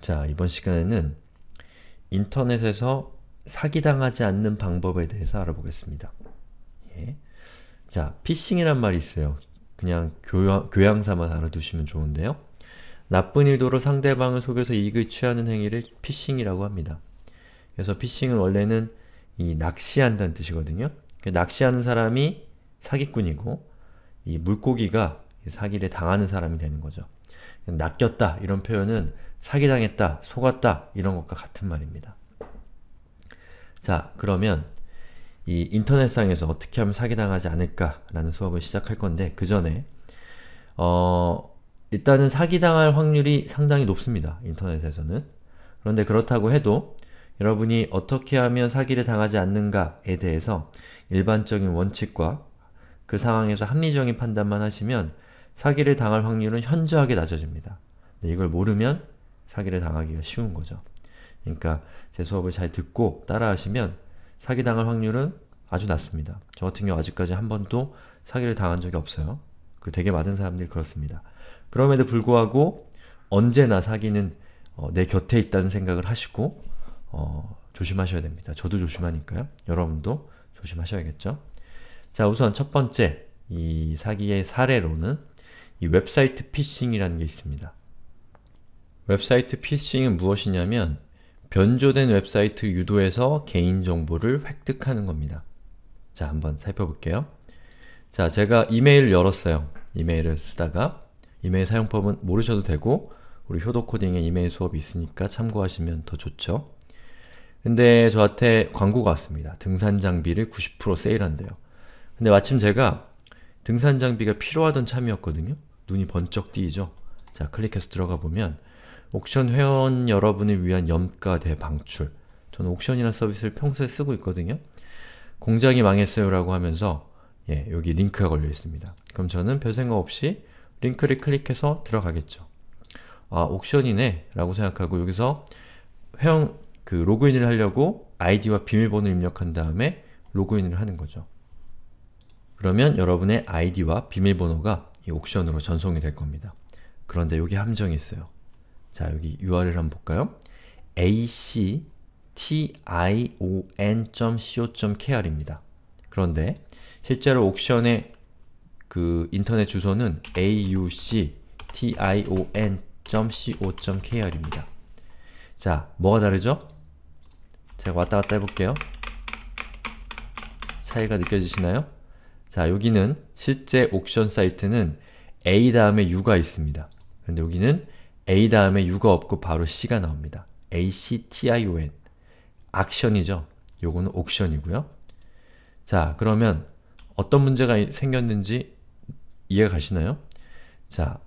자, 이번 시간에는 인터넷에서 사기당하지 않는 방법에 대해서 알아보겠습니다. 예. 자, 피싱이란 말이 있어요. 그냥 교양, 교양 삼아 알아두시면 좋은데요. 나쁜 의도로 상대방을 속여서 이익을 취하는 행위를 피싱이라고 합니다. 그래서 피싱은 원래는 이 낚시한다는 뜻이거든요. 그 낚시하는 사람이 사기꾼이고 이 물고기가 사기를 당하는 사람이 되는 거죠. 낚였다 이런 표현은 사기당했다, 속았다 이런 것과 같은 말입니다. 자, 그러면 이 인터넷상에서 어떻게 하면 사기당하지 않을까라는 수업을 시작할 건데 그 전에 어, 일단은 사기당할 확률이 상당히 높습니다. 인터넷에서는. 그런데 그렇다고 해도 여러분이 어떻게 하면 사기를 당하지 않는가에 대해서 일반적인 원칙과 그 상황에서 합리적인 판단만 하시면 사기를 당할 확률은 현저하게 낮아집니다. 네, 이걸 모르면 사기를 당하기가 쉬운 거죠. 그러니까 제 수업을 잘 듣고 따라하시면 사기당할 확률은 아주 낮습니다. 저 같은 경우 아직까지 한 번도 사기를 당한 적이 없어요. 그 되게 많은 사람들이 그렇습니다. 그럼에도 불구하고 언제나 사기는 어, 내 곁에 있다는 생각을 하시고 어, 조심하셔야 됩니다. 저도 조심하니까요. 여러분도 조심하셔야겠죠? 자 우선 첫 번째 이 사기의 사례로는 이 웹사이트 피싱이라는 게 있습니다. 웹사이트 피싱은 무엇이냐면 변조된 웹사이트 유도에서 개인정보를 획득하는 겁니다. 자, 한번 살펴볼게요. 자, 제가 이메일을 열었어요. 이메일을 쓰다가 이메일 사용법은 모르셔도 되고 우리 효도코딩의 이메일 수업이 있으니까 참고하시면 더 좋죠. 근데 저한테 광고가 왔습니다. 등산 장비를 90% 세일한대요. 근데 마침 제가 등산 장비가 필요하던 참이었거든요. 눈이 번쩍 띄죠? 자, 클릭해서 들어가 보면 옥션 회원 여러분을 위한 염가 대방출 저는 옥션이라는 서비스를 평소에 쓰고 있거든요. 공장이 망했어요 라고 하면서 예, 여기 링크가 걸려 있습니다. 그럼 저는 별 생각 없이 링크를 클릭해서 들어가겠죠. 아, 옥션이네 라고 생각하고 여기서 회원 그 로그인을 하려고 아이디와 비밀번호를 입력한 다음에 로그인을 하는 거죠. 그러면 여러분의 아이디와 비밀번호가 이 옥션으로 전송이 될 겁니다. 그런데 여기 함정이 있어요. 자, 여기 URL 한번 볼까요? a c t o n c o k r 입니다 그런데 실제로 옥션의 그 인터넷 주소는 auction.co.kr입니다. 자, 뭐가 다르죠? 제가 왔다갔다 해볼게요. 차이가 느껴지시나요? 자, 여기는 실제 옥션 사이트는 a 다음에 u가 있습니다. 그데 여기는 A 다음에 U가 없고 바로 C가 나옵니다. ACTION 악션이죠. 요거는 옥션이고요. 자, 그러면 어떤 문제가 생겼는지 이해가 가시나요? 자,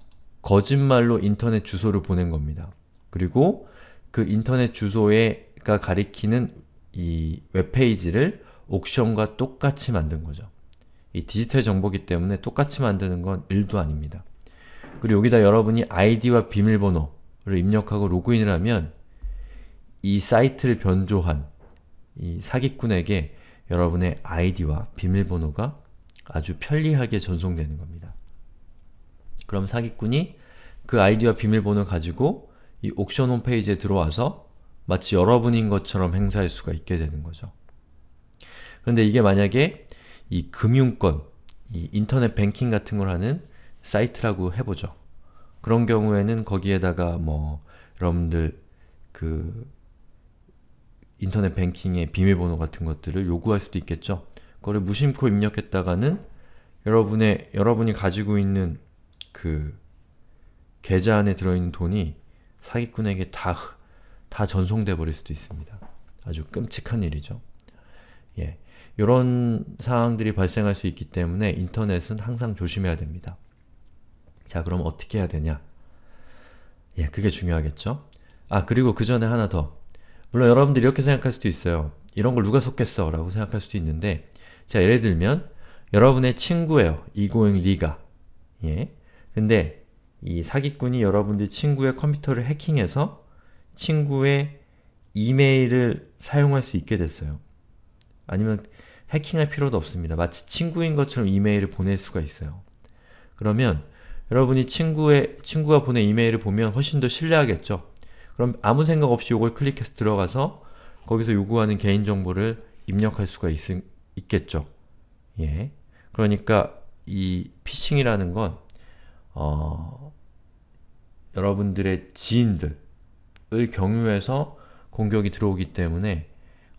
거짓말로 인터넷 주소를 보낸 겁니다. 그리고 그 인터넷 주소에가 가리키는 이 웹페이지를 옥션과 똑같이 만든 거죠. 이 디지털 정보기 때문에 똑같이 만드는 건 일도 아닙니다. 그리고 여기다 여러분이 아이디와 비밀번호를 입력하고 로그인을 하면 이 사이트를 변조한 이 사기꾼에게 여러분의 아이디와 비밀번호가 아주 편리하게 전송되는 겁니다. 그럼 사기꾼이 그 아이디와 비밀번호 가지고 이 옥션 홈페이지에 들어와서 마치 여러분인 것처럼 행사할 수가 있게 되는 거죠. 그런데 이게 만약에 이 금융권, 이 인터넷 뱅킹 같은 걸 하는 사이트라고 해보죠. 그런 경우에는 거기에다가 뭐 여러분들 그 인터넷 뱅킹의 비밀번호 같은 것들을 요구할 수도 있겠죠. 그거를 무심코 입력했다가는 여러분의 여러분이 가지고 있는 그 계좌 안에 들어있는 돈이 사기꾼에게 다, 다 전송돼 버릴 수도 있습니다. 아주 끔찍한 일이죠. 예. 이런 상황들이 발생할 수 있기 때문에 인터넷은 항상 조심해야 됩니다. 자 그럼 어떻게 해야 되냐? 예, 그게 중요하겠죠? 아 그리고 그 전에 하나 더 물론 여러분들이 이렇게 생각할 수도 있어요. 이런 걸 누가 속겠어? 라고 생각할 수도 있는데 자 예를 들면 여러분의 친구예요. 이고잉 리가 예. 근데 이 사기꾼이 여러분들 친구의 컴퓨터를 해킹해서 친구의 이메일을 사용할 수 있게 됐어요. 아니면 해킹할 필요도 없습니다. 마치 친구인 것처럼 이메일을 보낼 수가 있어요. 그러면 여러분이 친구의, 친구가 보낸 이메일을 보면 훨씬 더 신뢰하겠죠? 그럼 아무 생각 없이 이걸 클릭해서 들어가서 거기서 요구하는 개인정보를 입력할 수가 있, 겠죠 예. 그러니까 이 피싱이라는 건 어, 여러분들의 지인들을 경유해서 공격이 들어오기 때문에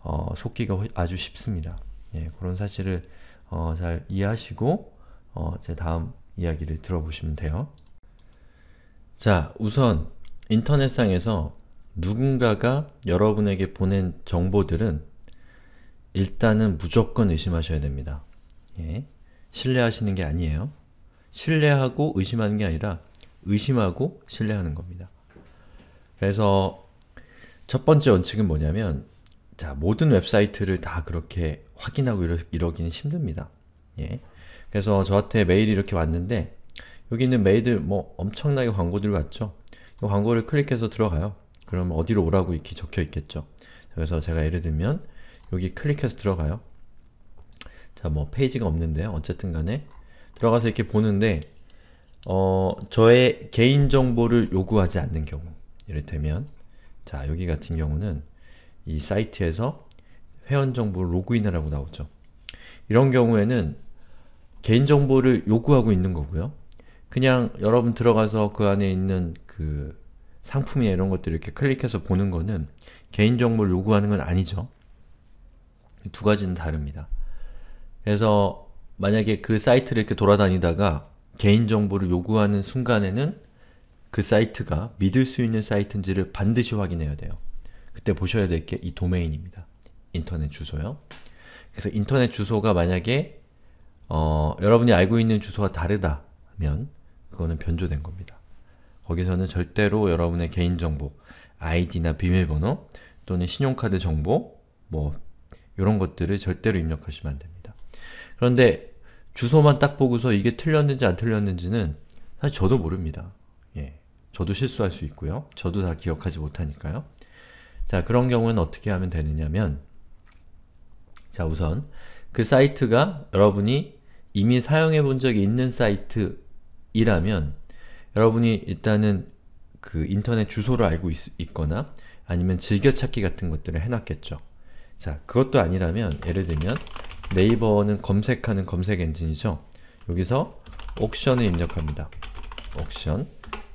어, 속기가 아주 쉽습니다. 예, 그런 사실을 어, 잘 이해하시고 어, 제 다음 이야기를 들어보시면 돼요. 자, 우선 인터넷상에서 누군가가 여러분에게 보낸 정보들은 일단은 무조건 의심하셔야 됩니다. 예. 신뢰하시는 게 아니에요. 신뢰하고 의심하는 게 아니라 의심하고 신뢰하는 겁니다. 그래서 첫 번째 원칙은 뭐냐면 자 모든 웹사이트를 다 그렇게 확인하고 이러, 이러기는 힘듭니다. 예. 그래서 저한테 메일이 이렇게 왔는데 여기 있는 메일들 뭐 엄청나게 광고들 왔죠? 이 광고를 클릭해서 들어가요. 그럼 어디로 오라고 이렇게 적혀 있겠죠? 그래서 제가 예를 들면 여기 클릭해서 들어가요. 자, 뭐 페이지가 없는데요. 어쨌든 간에 들어가서 이렇게 보는데 어, 저의 개인정보를 요구하지 않는 경우 이를테면 자, 여기 같은 경우는 이 사이트에서 회원정보를 로그인하라고 나오죠. 이런 경우에는 개인정보를 요구하고 있는 거고요. 그냥 여러분 들어가서 그 안에 있는 그 상품이나 이런 것들을 이렇게 클릭해서 보는 거는 개인정보를 요구하는 건 아니죠. 두 가지는 다릅니다. 그래서 만약에 그 사이트를 이렇게 돌아다니다가 개인정보를 요구하는 순간에는 그 사이트가 믿을 수 있는 사이트인지를 반드시 확인해야 돼요. 그때 보셔야 될 게 이 도메인입니다. 인터넷 주소요. 그래서 인터넷 주소가 만약에 어, 여러분이 알고 있는 주소가 다르다면 그거는 변조된 겁니다. 거기서는 절대로 여러분의 개인정보, 아이디나 비밀번호 또는 신용카드 정보 뭐 이런 것들을 절대로 입력하시면 안됩니다. 그런데 주소만 딱 보고서 이게 틀렸는지 안 틀렸는지는 사실 저도 모릅니다. 예, 저도 실수할 수 있고요. 저도 다 기억하지 못하니까요. 자, 그런 경우는 어떻게 하면 되느냐면 자, 우선 그 사이트가 여러분이 이미 사용해 본 적이 있는 사이트이라면 여러분이 일단은 그 인터넷 주소를 알고 있, 거나 아니면 즐겨찾기 같은 것들을 해놨겠죠. 자, 그것도 아니라면 예를 들면 네이버는 검색하는 검색 엔진이죠. 여기서 옥션을 입력합니다. 옥션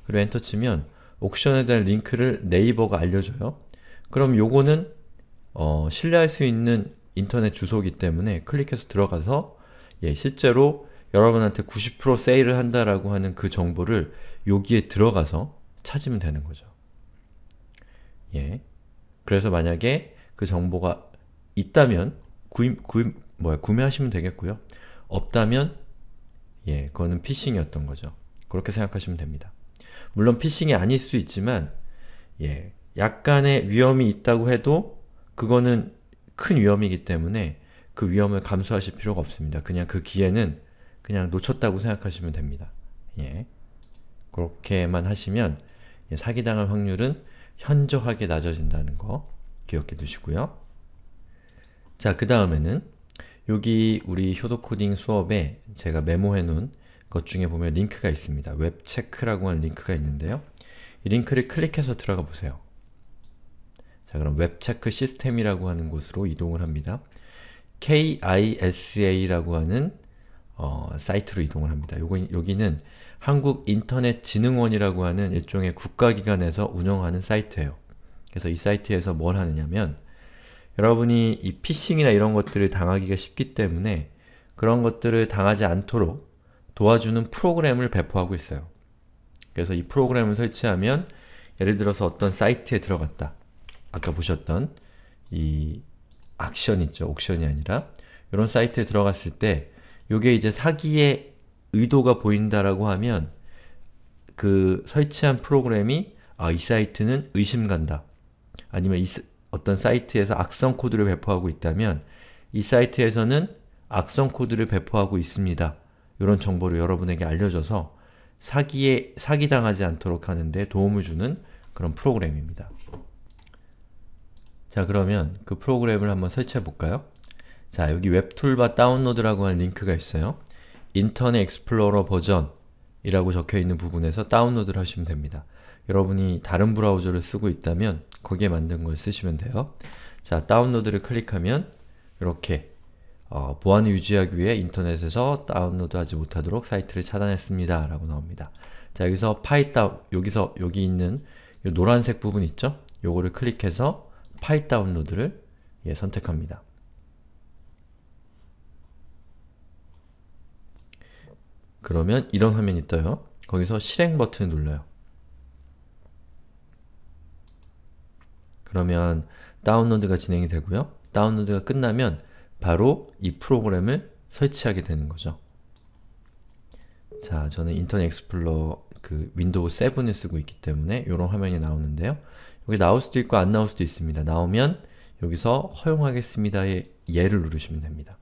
그리고 엔터 치면 옥션에 대한 링크를 네이버가 알려줘요. 그럼 요거는 어, 신뢰할 수 있는 인터넷 주소기 때문에 클릭해서 들어가서 예, 실제로 여러분한테 90% 세일을 한다라고 하는 그 정보를 여기에 들어가서 찾으면 되는 거죠. 예. 그래서 만약에 그 정보가 있다면 구입, 구입, 뭐야, 구매하시면 되겠고요. 없다면 예, 그거는 피싱이었던 거죠. 그렇게 생각하시면 됩니다. 물론 피싱이 아닐 수 있지만 예, 약간의 위험이 있다고 해도 그거는 큰 위험이기 때문에 그 위험을 감수하실 필요가 없습니다. 그냥 그 기회는 그냥 놓쳤다고 생각하시면 됩니다. 예. 그렇게만 하시면 예, 사기당할 확률은 현저하게 낮아진다는 거 기억해 두시고요. 자, 그 다음에는 여기 우리 효도코딩 수업에 제가 메모해 놓은 것 중에 보면 링크가 있습니다. 웹체크라고 하는 링크가 있는데요. 이 링크를 클릭해서 들어가 보세요. 자 그럼 웹체크 시스템이라고 하는 곳으로 이동을 합니다. KISA라고 하는 어, 사이트로 이동을 합니다. 요거, 여기는 한국인터넷진흥원이라고 하는 일종의 국가기관에서 운영하는 사이트예요. 그래서 이 사이트에서 뭘 하느냐면 여러분이 이 피싱이나 이런 것들을 당하기가 쉽기 때문에 그런 것들을 당하지 않도록 도와주는 프로그램을 배포하고 있어요. 그래서 이 프로그램을 설치하면 예를 들어서 어떤 사이트에 들어갔다. 아까 보셨던 이 악션 있죠? 옥션이 아니라 이런 사이트에 들어갔을 때 요게 이제 사기의 의도가 보인다라고 하면 그 설치한 프로그램이 아, 이 사이트는 의심간다. 아니면 이, 어떤 사이트에서 악성 코드를 배포하고 있다면 이 사이트에서는 악성 코드를 배포하고 있습니다. 이런 정보를 여러분에게 알려줘서 사기에 사기당하지 않도록 하는데 도움을 주는 그런 프로그램입니다. 자 그러면 그 프로그램을 한번 설치해 볼까요? 자 여기 웹툴바 다운로드라고 하는 링크가 있어요. 인터넷 익스플로러 버전이라고 적혀있는 부분에서 다운로드를 하시면 됩니다. 여러분이 다른 브라우저를 쓰고 있다면 거기에 만든 걸 쓰시면 돼요. 자, 다운로드를 클릭하면 이렇게 어, 보안을 유지하기 위해 인터넷에서 다운로드하지 못하도록 사이트를 차단했습니다. 라고 나옵니다. 자, 여기서 파이 다 여기서 여기 있는 노란색 부분 있죠? 요거를 클릭해서 파이 다운로드를 예, 선택합니다. 그러면 이런 화면이 떠요. 거기서 실행 버튼을 눌러요. 그러면 다운로드가 진행이 되고요. 다운로드가 끝나면 바로 이 프로그램을 설치하게 되는 거죠. 자, 저는 인터넷 엑스플로러 그 윈도우 7을 쓰고 있기 때문에 이런 화면이 나오는데요. 여기 나올 수도 있고 안 나올 수도 있습니다. 나오면 여기서 허용하겠습니다의 예를 누르시면 됩니다.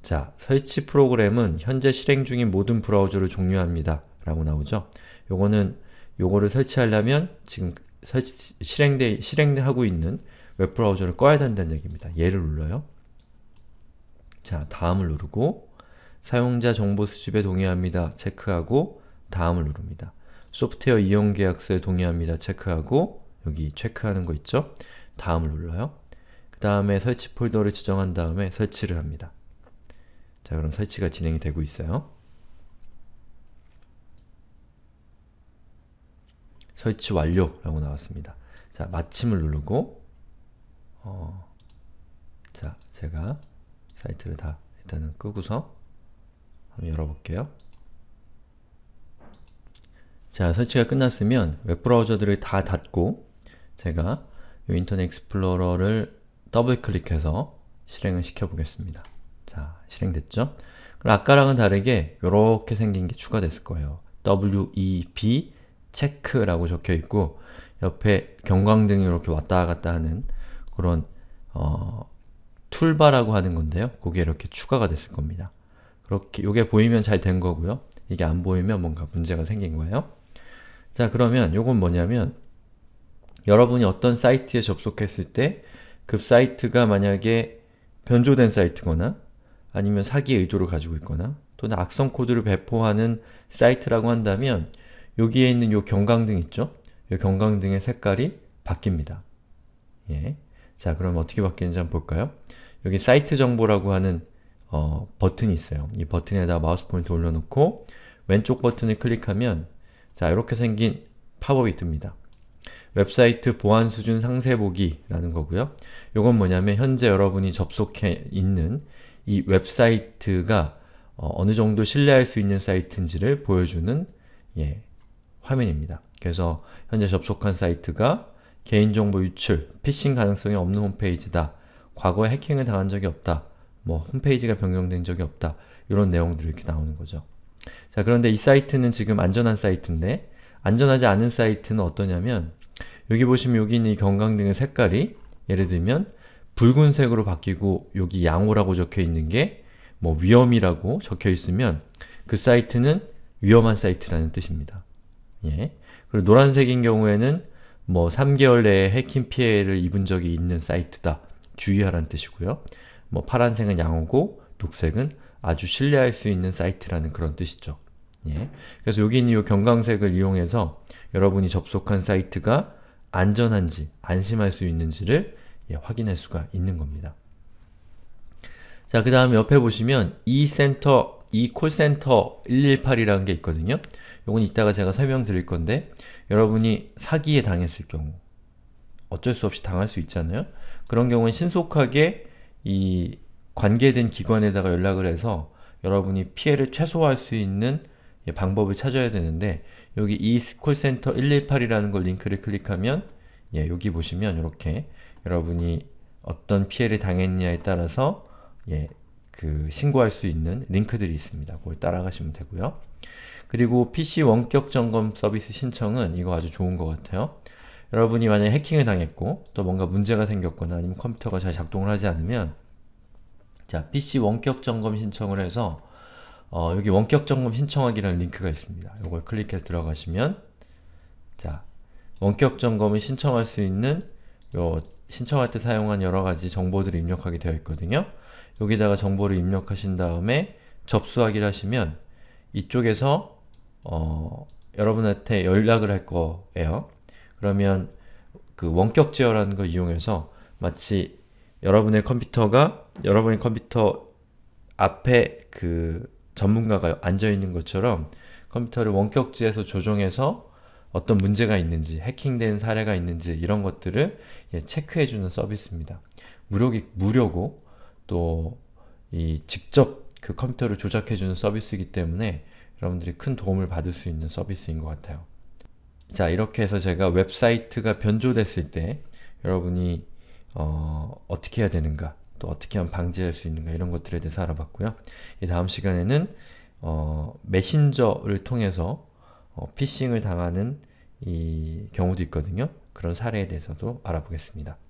자, 설치 프로그램은 현재 실행 중인 모든 브라우저를 종료합니다. 라고 나오죠. 요거는 요거를 설치하려면 지금 설치, 실행되, 실행하고 있는 웹브라우저를 꺼야 된다는 얘기입니다. 얘를 눌러요. 자, 다음을 누르고 사용자 정보 수집에 동의합니다. 체크하고 다음을 누릅니다. 소프트웨어 이용 계약서에 동의합니다. 체크하고 여기 체크하는 거 있죠? 다음을 눌러요. 그 다음에 설치 폴더를 지정한 다음에 설치를 합니다. 자 그럼 설치가 진행이 되고 있어요. 설치 완료라고 나왔습니다. 자 마침을 누르고 어, 자 제가 사이트를 다 일단은 끄고서 한번 열어볼게요. 자, 설치가 끝났으면 웹브라우저들을 다 닫고 제가 인터넷 익스플로러를 더블클릭해서 실행을 시켜보겠습니다. 자, 실행됐죠? 그럼 아까랑은 다르게 이렇게 생긴 게 추가됐을 거예요. WEB 체크라고 적혀있고 옆에 경광등이 이렇게 왔다 갔다 하는 그런 어, 툴바라고 하는 건데요. 그게 이렇게 추가가 됐을 겁니다. 그렇게 요게 보이면 잘 된 거고요. 이게 안 보이면 뭔가 문제가 생긴 거예요. 자 그러면 요건 뭐냐면 여러분이 어떤 사이트에 접속했을 때 그 사이트가 만약에 변조된 사이트거나 아니면 사기의 의도를 가지고 있거나 또는 악성 코드를 배포하는 사이트라고 한다면 여기에 있는 요경광등 있죠? 요경광등의 색깔이 바뀝니다. 예. 자 그럼 어떻게 바뀌는지 한번 볼까요? 여기 사이트 정보라고 하는 어, 버튼이 있어요. 이 버튼에다 마우스 포인트 올려놓고 왼쪽 버튼을 클릭하면 자, 이렇게 생긴 팝업이 뜹니다. 웹사이트 보안 수준 상세 보기라는 거고요. 이건 뭐냐면 현재 여러분이 접속해 있는 이 웹사이트가 어, 느 정도 신뢰할 수 있는 사이트인지를 보여주는 예, 화면입니다. 그래서 현재 접속한 사이트가 개인정보 유출, 피싱 가능성이 없는 홈페이지다. 과거에 해킹을 당한 적이 없다. 뭐 홈페이지가 변경된 적이 없다. 이런 내용들이 이렇게 나오는 거죠. 자 그런데 이 사이트는 지금 안전한 사이트인데 안전하지 않은 사이트는 어떠냐면 여기 보시면 여기 있는 이 경강등의 색깔이 예를 들면 붉은색으로 바뀌고 여기 양호라고 적혀있는 게 뭐 위험이라고 적혀있으면 그 사이트는 위험한 사이트라는 뜻입니다. 예. 그리고 노란색인 경우에는 뭐 3개월 내에 해킹 피해를 입은 적이 있는 사이트다. 주의하라는 뜻이고요. 뭐 파란색은 양호고 녹색은 아주 신뢰할 수 있는 사이트라는 그런 뜻이죠. 예. 그래서 여기 있는 이 경강색을 이용해서 여러분이 접속한 사이트가 안전한지, 안심할 수 있는지를 예, 확인할 수가 있는 겁니다. 자, 그 다음에 옆에 보시면 이 센터, 이 콜센터 118이라는 게 있거든요. 요건 이따가 제가 설명드릴 건데 여러분이 사기에 당했을 경우 어쩔 수 없이 당할 수 있잖아요. 그런 경우는 신속하게 이 관계된 기관에다가 연락을 해서 여러분이 피해를 최소화할 수 있는 예, 방법을 찾아야 되는데 여기 이스 콜센터 118이라는 걸 링크를 클릭하면 예, 여기 보시면 이렇게 여러분이 어떤 피해를 당했냐에 따라서 예, 그 신고할 수 있는 링크들이 있습니다. 그걸 따라가시면 되고요. 그리고 PC 원격 점검 서비스 신청은 이거 아주 좋은 것 같아요. 여러분이 만약 에 해킹을 당했고 또 뭔가 문제가 생겼거나 아니면 컴퓨터가 잘 작동을 하지 않으면 자, PC 원격 점검 신청을 해서 어, 여기 원격 점검 신청하기라는 링크가 있습니다. 이걸 클릭해서 들어가시면 자, 원격 점검을 신청할 수 있는 요 신청할 때 사용한 여러가지 정보들을 입력하게 되어 있거든요. 여기다가 정보를 입력하신 다음에 접수하기를 하시면 이쪽에서 어, 여러분한테 연락을 할 거예요. 그러면 그 원격 제어라는 걸 이용해서 마치 여러분의 컴퓨터가 여러분의 컴퓨터 앞에 그 전문가가 앉아있는 것처럼 컴퓨터를 원격지에서 조정해서 어떤 문제가 있는지, 해킹된 사례가 있는지 이런 것들을 예, 체크해주는 서비스입니다. 무료기, 무료고 또 이 직접 그 컴퓨터를 조작해주는 서비스이기 때문에 여러분들이 큰 도움을 받을 수 있는 서비스인 것 같아요. 자 이렇게 해서 제가 웹사이트가 변조됐을 때 여러분이 어, 어떻게 해야 되는가, 또 어떻게 하면 방지할 수 있는가 이런 것들에 대해서 알아봤고요. 이 다음 시간에는 어, 메신저를 통해서 어, 피싱을 당하는 이 경우도 있거든요. 그런 사례에 대해서도 알아보겠습니다.